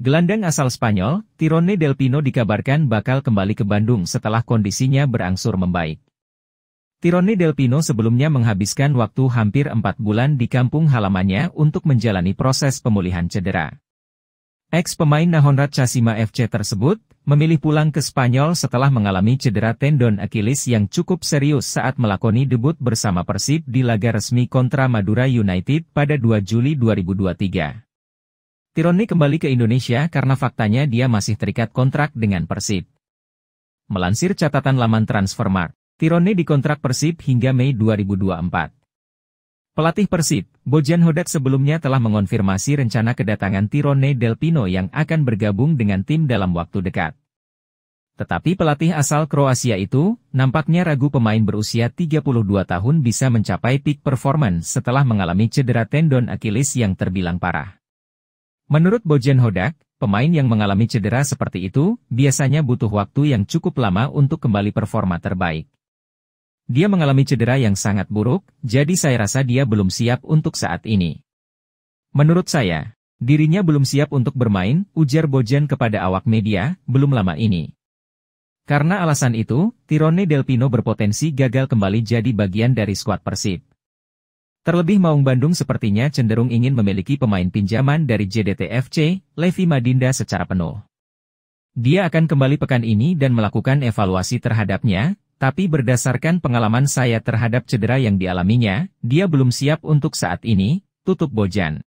Gelandang asal Spanyol, Tirone Del Pino dikabarkan bakal kembali ke Bandung setelah kondisinya berangsur membaik. Tirone Del Pino sebelumnya menghabiskan waktu hampir 4 bulan di kampung halamannya untuk menjalani proses pemulihan cedera. Ex-pemain Nahonrat Casima FC tersebut, memilih pulang ke Spanyol setelah mengalami cedera tendon Achilles yang cukup serius saat melakoni debut bersama Persib di laga resmi kontra Madura United pada 2 Juli 2023. Tironi kembali ke Indonesia karena faktanya dia masih terikat kontrak dengan Persib. Melansir catatan laman Transfermarkt, Tironi dikontrak Persib hingga Mei 2024. Pelatih Persib, Bojan Hodak sebelumnya telah mengonfirmasi rencana kedatangan Del Pino yang akan bergabung dengan tim dalam waktu dekat. Tetapi pelatih asal Kroasia itu, nampaknya ragu pemain berusia 32 tahun bisa mencapai peak performance setelah mengalami cedera tendon Achilles yang terbilang parah. Menurut Bojan Hodak, pemain yang mengalami cedera seperti itu biasanya butuh waktu yang cukup lama untuk kembali performa terbaik. Dia mengalami cedera yang sangat buruk, jadi saya rasa dia belum siap untuk saat ini. Menurut saya, dirinya belum siap untuk bermain, ujar Bojan kepada awak media, belum lama ini. Karena alasan itu, Tirone Delpino berpotensi gagal kembali jadi bagian dari skuad Persib. Terlebih Maung Bandung sepertinya cenderung ingin memiliki pemain pinjaman dari JDTFC, Levi Madinda secara penuh. Dia akan kembali pekan ini dan melakukan evaluasi terhadapnya, tapi berdasarkan pengalaman saya terhadap cedera yang dialaminya, dia belum siap untuk saat ini, tutup Bojan.